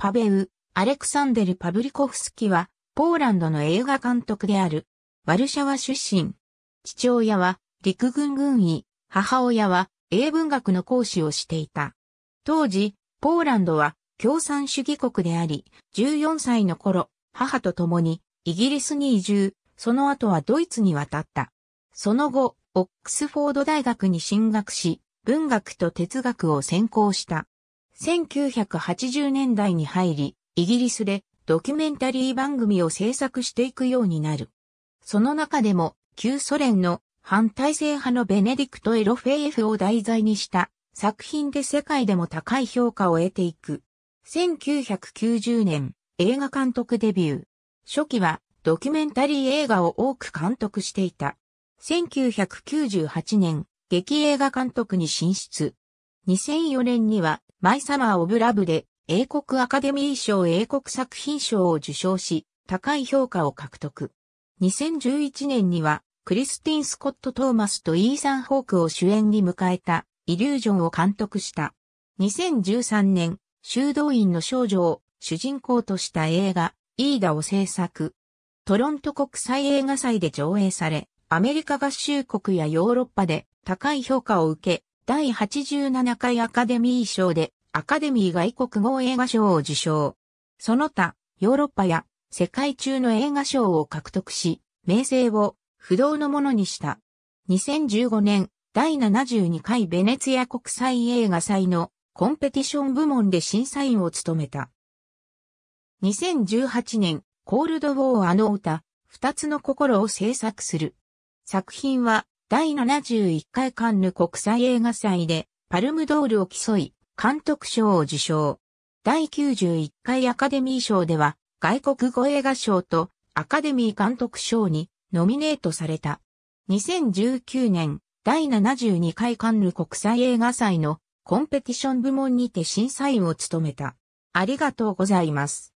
パベウ、アレクサンデル・パブリコフスキは、ポーランドの映画監督である、ワルシャワ出身。父親は、陸軍軍医、母親は、英文学の講師をしていた。当時、ポーランドは、共産主義国であり、14歳の頃、母と共に、イギリスに移住、その後はドイツに渡った。その後、オックスフォード大学に進学し、文学と哲学を専攻した。1980年代に入り、イギリスでドキュメンタリー番組を制作していくようになる。その中でも、旧ソ連の反体制派のベネディクト・エロフェイエフを題材にした作品で世界でも高い評価を得ていく。1990年、映画監督デビュー。初期はドキュメンタリー映画を多く監督していた。1998年、劇映画監督に進出。2004年にはマイサマー・オブ・ラブで英国アカデミー賞英国作品賞を受賞し、高い評価を獲得。2011年には、クリスティン・スコット・トーマスとイーサン・ホークを主演に迎えた、イリュージョンを監督した。2013年、修道院の少女を主人公とした映画、イーダを制作。トロント国際映画祭で上映され、アメリカ合衆国やヨーロッパで高い評価を受け、第87回アカデミー賞でアカデミー外国語映画賞を受賞。その他、ヨーロッパや世界中の映画賞を獲得し、名声を不動のものにした。2015年、第72回ベネツィア国際映画祭のコンペティション部門で審査員を務めた。2018年、コールドウォーあの歌、二つの心を制作する。作品は、第71回カンヌ国際映画祭でパルムドールを競い、監督賞を受賞。第91回アカデミー賞では外国語映画賞とアカデミー監督賞にノミネートされた。2019年第72回カンヌ国際映画祭のコンペティション部門にて審査員を務めた。ありがとうございます。